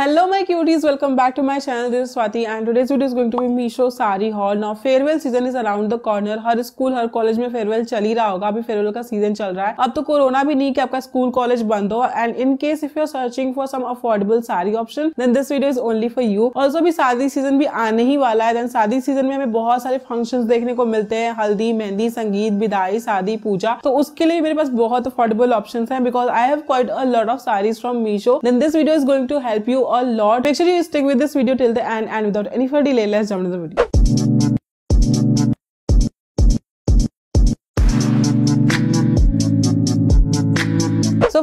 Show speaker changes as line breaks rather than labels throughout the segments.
Hello my cuties welcome back to my channel this Swati and and today's is going to be Meesho sari haul now farewell season is around the corner हर school हर college में farewell चल ही रहा होगा अभी farewell का season चल रहा है अब तो कोरोना भी नहीं कि आपका स्कूल कॉलेज बंद हो and in case if you are searching for some affordable sari option then this video is only for you also भी शादी सीजन भी आने ही वाला है देन शादी सीजन में हमें बहुत सारे फंक्शन देखने को मिलते हैं हल्दी मेहंदी संगीत विदाई शादी पूजा तो उसके लिए मेरे पास बहुत अफोर्डेबल ऑप्शन है because I have quite a lot of saris from Meesho then this video is going to help you a lot. Make sure you stick with this video till the end and without any further delay, let's jump into the video.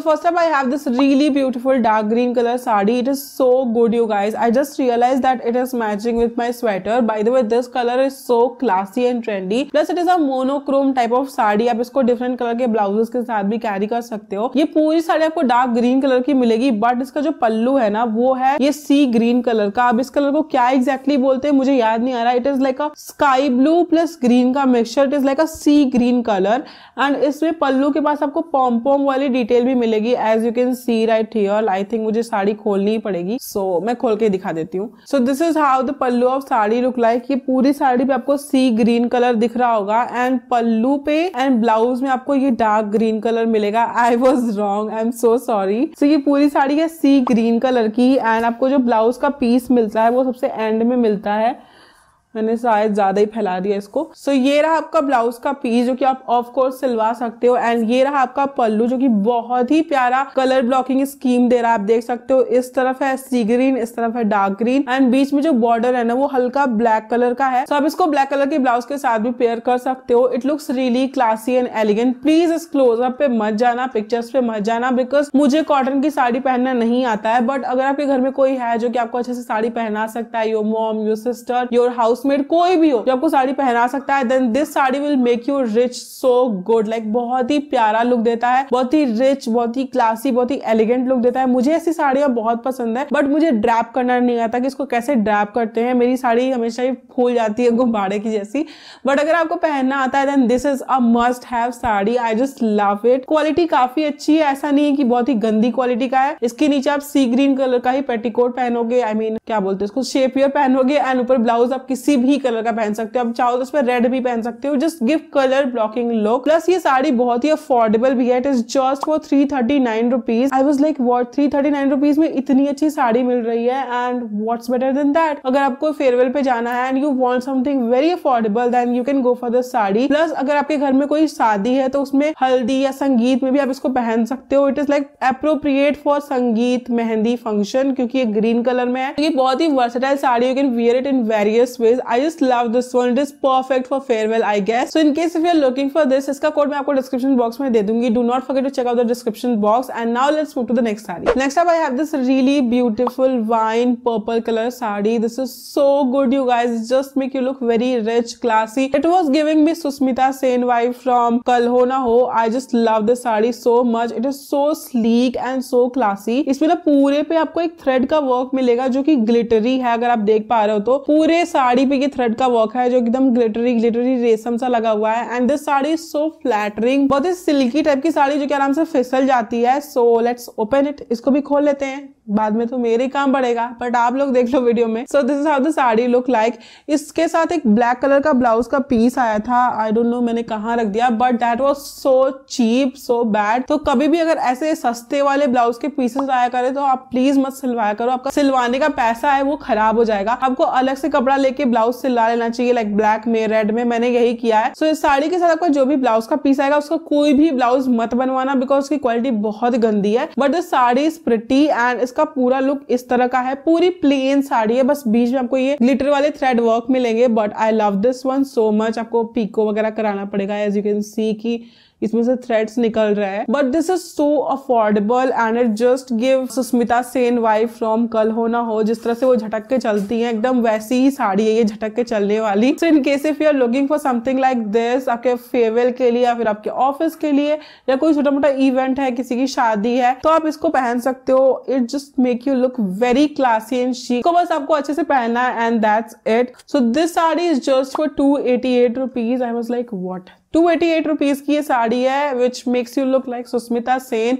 first up i have this really beautiful dark green color sari it is so good you guys i just realized that it is matching with my sweater by the way this color is so classy and trendy plus it is a monochrome type of sari आप इसको different color के blouses के साथ भी carry कर सकते हो ये पूरी साड़ी आपको dark green color की मिलेगी but इसका जो पल्लू है ना वो है ये sea green color का अब इस color को क्या exactly बोलते हैं मुझे याद नहीं आ रहा it is like a sky blue plus green का mixture it is like a sea green color and इसमें पल्लू के पास आपको पॉम्पॉम वाली डिटेल भी मिलेगी मिलेगी as you can see right here I think मुझे साड़ी खोलनी ही पड़ेगी सो so, मैं खोल के दिखा देती हूँ so this is how the pallu of sari look like ये पूरी साड़ी पे आपको सी ग्रीन कलर दिख रहा होगा एंड पल्लू पे एंड ब्लाउज में आपको ये डार्क ग्रीन कलर मिलेगा I was wrong I am so sorry so ये पूरी साड़ी है सी ग्रीन कलर की एंड आपको जो ब्लाउज का पीस मिलता है वो सबसे एंड में मिलता है मैंने शायद ज्यादा ही फैला दिया इसको सो so, ये रहा आपका ब्लाउज का पीस जो कि आप ऑफ कोर्स सिलवा सकते हो एंड ये रहा आपका पल्लू जो कि बहुत ही प्यारा कलर ब्लॉकिंग स्कीम दे रहा है आप देख सकते हो इस तरफ है सी ग्रीन इस तरफ है डार्क ग्रीन एंड बीच में जो बॉर्डर है ना वो हल्का ब्लैक कलर का है सो so, आप इसको ब्लैक कलर के ब्लाउज के साथ भी पेयर कर सकते हो it looks really classy and elegant please इस क्लोजअप पे मत जाना पिक्चर्स पे मत जाना बिकॉज मुझे कॉटन की साड़ी पहनना नहीं आता है बट अगर आपके घर में कोई है जो की आपको अच्छे से साड़ी पहना सकता है your mom your sister your house housemaid कोई भी हो जो आपको साड़ी पहना सकता है then this sari will make you rich so good like बहुत ही प्यारा लुक देता है बहुत ही रिच बहुत ही क्लासी बहुत ही एलिगेंट लुक देता है मुझे ऐसी साड़ियां बहुत पसंद है बट मुझे ड्रैप करना नहीं आता कि इसको कैसे ड्रैप करते हैं मेरी साड़ी हमेशा ही फूल जाती है गुब्बारे की जैसी बट अगर आपको पहनना आता है then this is a must have sari I just love it quality काफी अच्छी है ऐसा नहीं है कि बहुत ही गंदी क्वालिटी का है इसके नीचे आप सी ग्रीन कलर का ही पेटीकोट पहनोगे आई I मीन mean, क्या बोलते हैं इसको शेपियर पहनोगे एंड ऊपर ब्लाउज आप किसी किसी भी कलर का पहन सकते हो आप चाहो तो इस पर रेड भी पहन सकते हो just give colour blocking look plus ये साड़ी बहुत ही अफोर्डेबल भी है it is just for three thirty nine rupees I was like what three thirty nine rupees में इतनी अच्छी साड़ी मिल रही है and what's better than that अगर आपको फेयरवेल पे जाना है and you want something very affordable then you can go for the sari plus अगर आपके घर में कोई शादी है तो उसमें हल्दी या संगीत में भी आप इसको पहन सकते हो it is like appropriate for sangeet mehndi function क्योंकि ये ग्रीन कलर में है ये बहुत ही versatile sari you can wear it in various ways I just love this one it is perfect for farewell I guess so in case if you are looking for this इसका code मैं आपको description box में दे दूंगी do not forget to check out the description box and now let's move to the next sari next up I have this really beautiful wine purple colour sari this is so good you guys just make you look very rich classy it was giving me Sushmita Sen vibe from Kal Ho Na Ho I just love this sari so much it is so sleek and so classy इसमें ना पूरे पे आपको एक thread का work मिलेगा जो कि ग्लिटरी है अगर आप देख पा रहे हो तो पूरे साड़ी पे भी ये थ्रेड का वर्क है जो एकदम ग्लिटरी ग्लिटरी रेशम सा लगा हुआ है and this sari so flattering बहुत ही सिल्की टाइप की साड़ी जो कि आराम से फिसल जाती है सो लेट्स ओपन इट इसको भी खोल लेते हैं बाद में तो मेरे काम पड़ेगा बट आप लोग देख लो वीडियो में so this how the sari look like इसके साथ एक ब्लैक कलर का ब्लाउज का पीस आया था आई डोंट नो मैंने कहाँ रख दिया but that was so cheap so bad तो कभी भी अगर ऐसे सस्ते वाले ब्लाउज के पीसेस आया करे तो आप प्लीज मत सिलवाया करो आपका सिलवाने का पैसा है वो खराब हो जाएगा आपको अलग से कपड़ा लेके ब्लाउज सिलवा लेना चाहिए लाइक ब्लैक में रेड में मैंने यही किया है सो so, इस साड़ी के साथ आपका जो भी ब्लाउज का पीस आएगा उसका कोई भी ब्लाउज मत बनवाना बिकॉज उसकी क्वालिटी बहुत गंदी है but the sari is pretty and इसका पूरा लुक इस तरह का है पूरी प्लेन साड़ी है बस बीच में आपको ये ग्लिटर वाले थ्रेड वर्क मिलेंगे but I love this one so much आपको पीको वगैरह कराना पड़ेगा एज यू कैन सी की इसमें से थ्रेड्स निकल रहा है but this is so affordable and it just give Sushmita Sen wife from Kal Ho Na हो जिस तरह से वो झटक के चलती है एकदम वैसी ही साड़ी है ये झटक के चलने वाली so in case if you are looking for something like this आपके फेयरवेल के लिए या फिर आपके ऑफिस के लिए या कोई छोटा मोटा इवेंट है किसी की शादी है तो आप इसको पहन सकते हो it just make you look very classy and शी को बस आपको अच्छे से पहनना है and that's it so this sari is just for two eighty eight rupees I was like what two eighty eight rupees की ये साड़ी है which makes you look like Sushmita Sen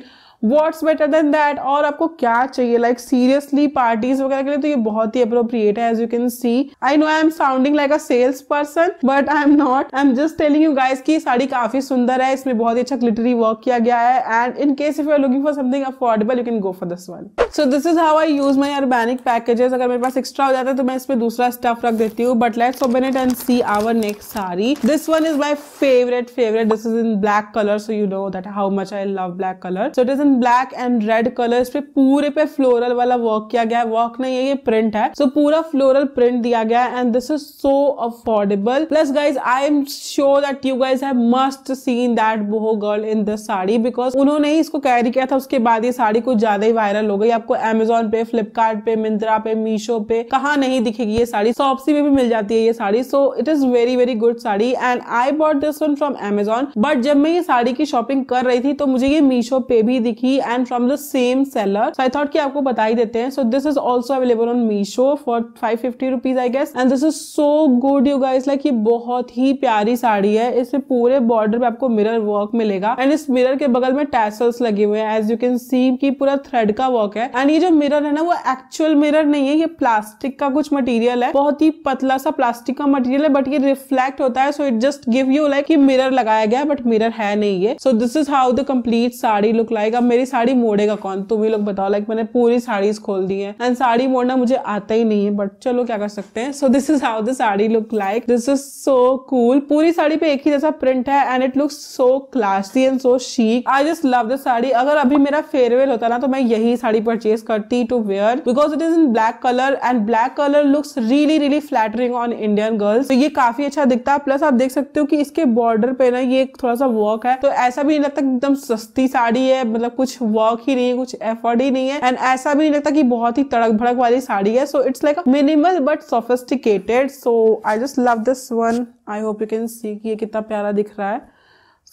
what's better than that और आपको क्या चाहिए लाइक सीरियसली पार्टीज वगैरह के लिए तो ये बहुत ही अप्रोप्रिएट है as you can see I know I am sounding like a sales person but I am not I am just telling you guys की साड़ी काफी सुंदर है इसमें बहुत ही अच्छा ग्लिटरी वर्क किया गया है and in case if you are looking for something affordable you can go for this one so this is how I use my Urbanic packages अगर मेरे पास एक्स्ट्रा हो जाता है तो मैं इसमें दूसरा स्टफ रख देती हूँ but let's open it and see our next sari this one is my favourite favourite this is in black colour so you know that how much I love black colour so it is in black and red colours पे पूरे पे floral वाला work किया गया है work नहीं है ये प्रिंट है सो so, पूरा फ्लोरल प्रिंट दिया गया है and this is so affordable plus guys I am sure that you guys have must seen that boho girl in this sari because उन्होंने ही इसको कैरी किया था उसके बाद ये साड़ी कुछ ज्यादा ही वायरल हो गई आपको एमेजोन पे फ्लिपकार्ट पे मिंत्रा पे मीशो पे कहा नहीं दिखेगी ये साड़ी सॉप्सी में भी मिल जाती है ये sari so it is very very good sari and I bought this one from Amazon but जब मैं ये साड़ी की शॉपिंग कर रही थी तो मुझे ये मीशो पे भी दिख की and from the same seller so I thought कि आपको बताई देते हैं so this is also available on Meesho for five fifty rupees I guess and this is so good you guys like ये बहुत ही प्यारी साड़ी है इसमें पूरे बॉर्डर पे आपको मिरर वर्क मिलेगा एंड इस मिरर के बगल में टैसल्स लगे हुए हैं एज यू कैन सी की पूरा थ्रेड का वर्क है एंड ये जो मिरर है ना वो एक्चुअल मिरर नहीं है ये प्लास्टिक का कुछ मटेरियल है बहुत ही पतला सा प्लास्टिक का मटेरियल है बट ये रिफ्लेक्ट होता है so it just give you like mirror लगाया गया बट मिरर है नहीं ये so this is how the complete sari look like अब मेरी साड़ी मोड़ेगा कौन तुम तो ही लोग बताओ लाइक मैंने पूरी साड़ीज खोल दी है एंड साड़ी मोड़ना मुझे आता ही नहीं है बट चलो क्या कर सकते हैं so this is how the sari look like this is so cool पूरी साड़ी पे एक ही जैसा प्रिंट है and it look so classy and so chic I just love this sari अगर अभी मेरा फेयरवेल होता ना तो मैं यही साड़ी परचेज करती to wear because it is in black colour and black colour looks really really flattering on Indian girls ये काफी अच्छा दिखता है प्लस आप देख सकते हो कि इसके बॉर्डर पे ना ये थोड़ा सा वर्क है तो ऐसा भी नहीं लगता एकदम सस्ती साड़ी है मतलब कुछ वर्क ही नहीं है कुछ एफर्ट ही नहीं है एंड ऐसा भी नहीं लगता कि बहुत ही तड़क भड़क वाली साड़ी है so it's like minimal but sophisticated so I just love this one I hope you can see कि ये कितना प्यारा दिख रहा है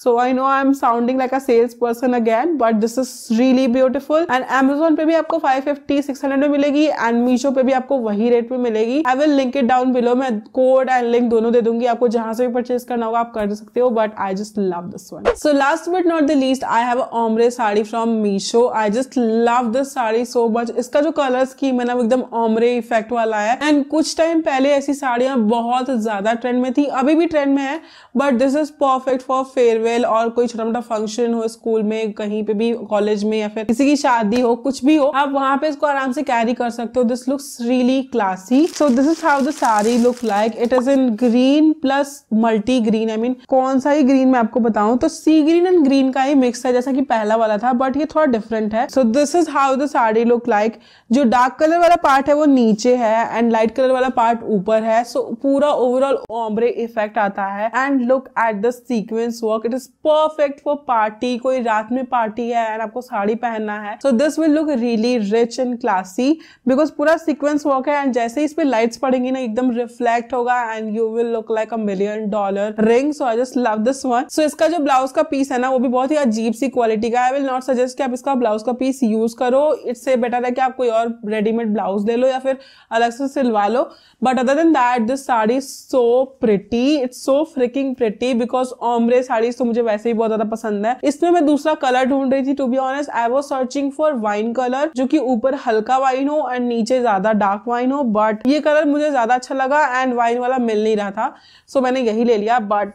so I know I am sounding like a sales person again but this is really beautiful and Amazon पे भी आपको फाइव फिफ्टी सिक्स हंड्रेड में मिलेगी एंड मीशो पे भी आपको वही रेट में मिलेगी I will link it down below मैं कोड एंड लिंक दोनों दे दूंगी आपको जहां से भी परचेज करना होगा आप कर सकते हो but I just love this one so last but not the least I have ombre sari from Meesho I just love this sari so much इसका जो कलर स्कीम है ना वो एकदम ऑमरे इफेक्ट वाला है एंड कुछ टाइम पहले ऐसी साड़ियां बहुत ज्यादा ट्रेंड में थी अभी भी ट्रेंड में है but this is perfect for fair farewell और कोई छोटा मोटा फंक्शन हो स्कूल में कहीं पे भी कॉलेज में या फिर किसी की शादी हो कुछ भी हो आप वहाँ पे इसको आराम से कैरी कर सकते हो this looks really classy so this is how the sari look like it is in green plus multi green I mean कौन सा ही ग्रीन मैं आपको बताऊं तो सी ग्रीन एंड ग्रीन का ही मिक्स है जैसा कि पहला वाला था बट ये थोड़ा डिफरेंट है so this is how the sari look like जो डार्क कलर वाला पार्ट है वो नीचे है एंड लाइट कलर वाला पार्ट ऊपर है सो so, पूरा ओवरऑल ओम्ब्रे इफेक्ट आता है and look at the sequence work it is perfect for party कोई रात में पार्टी है एंड आपको साड़ी पहनना है so this will look really rich and classy because पूरा सिक्वेंस वर्क है एंड जैसे ही इस पे लाइट्स पड़ेंगी ना एकदम रिफ्लेक्ट होगा and you will look like a million dollar ring so I just love this one so इसका जो ब्लाउज का पीस है ना वो भी बहुत ही अजीब सी क्वालिटी का आई विल नॉट सजेस्ट कि आप इसका ब्लाउज का पीस यूज करो इट्स इससे बेटर है कि आप कोई और रेडीमेड ब्लाउज ले लो या फिर अलग से सिलवा लो but other than that this sari so pretty it's so freaking pretty because ombre sari तो मुझे वैसे ही बहुत ज्यादा पसंद है इसमें मैं दूसरा कलर ढूंढ रही थी to be honest I was searching for wine colour जो की ऊपर हल्का वाइन हो एंड नीचे ज्यादा डार्क वाइन हो बट ये कलर मुझे ज्यादा अच्छा लगा एंड वाइन वाला मिल नहीं रहा था सो so, मैंने यही ले लिया but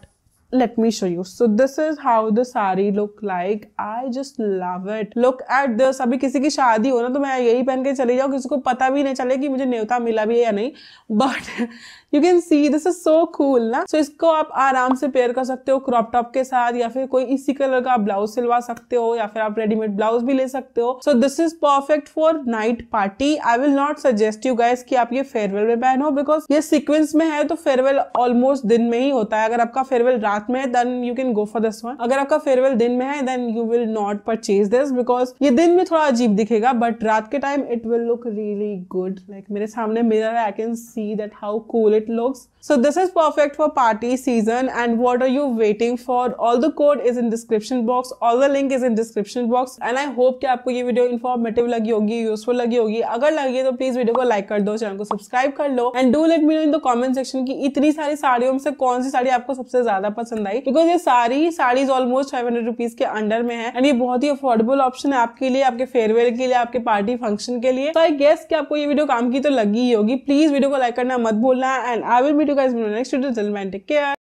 let me show you so this is how the sari look like i just love it look at this अभी किसी की शादी हो ना तो मैं यही पहन के चली जाऊँ किसी को पता भी नहीं चले कि मुझे न्योता मिला भी है या नहीं but you can see this is so cool ना सो so, इसको आप आराम से पेयर कर सकते हो क्रॉप टॉप के साथ या फिर कोई इसी कलर का ब्लाउज सिलवा सकते हो या फिर आप रेडीमेड ब्लाउज भी ले सकते हो so this is perfect for night party I will not suggest you guys कि आप ये फेयरवेल में पहनो बिकॉज ये सिक्वेंस में है तो फेयरवेल ऑलमोस्ट दिन में ही होता है अगर आपका फेयरवेल रात में है then you can go for this one अगर आपका फेयरवेल दिन में है then you will not purchase this because ये दिन में थोड़ा अजीब दिखेगा बट रात के time it will look really good like मेरे सामने mirror I can see that how cool it looks. So this is perfect for party season and what are you waiting for? All the code is in description box. All the link is in description box. And I hope कि आपको ये video informative लगी होगी useful लगी होगी अगर लगी तो प्लीज वीडियो को लाइक कर दो चैनल को सब्सक्राइब कर लो and do let me know in the comment section की इतनी सारी साड़ियों में से कौन सी साड़ी आपको सबसे ज्यादा पसंद आई बिकॉज ये सारी saris almost five hundred rupees के अंडर में है एंड ये बहुत ही अफोर्डेबल ऑप्शन है आपके लिए आपके फेयरवेल के लिए आपके पार्टी फंक्शन के लिए तो आई गेस कि आपको ये वीडियो काम की तो लगी ही होगी प्लीज वीडियो को लाइक करना मत भूलना and I will meet you guys in the next video. Till then, take care.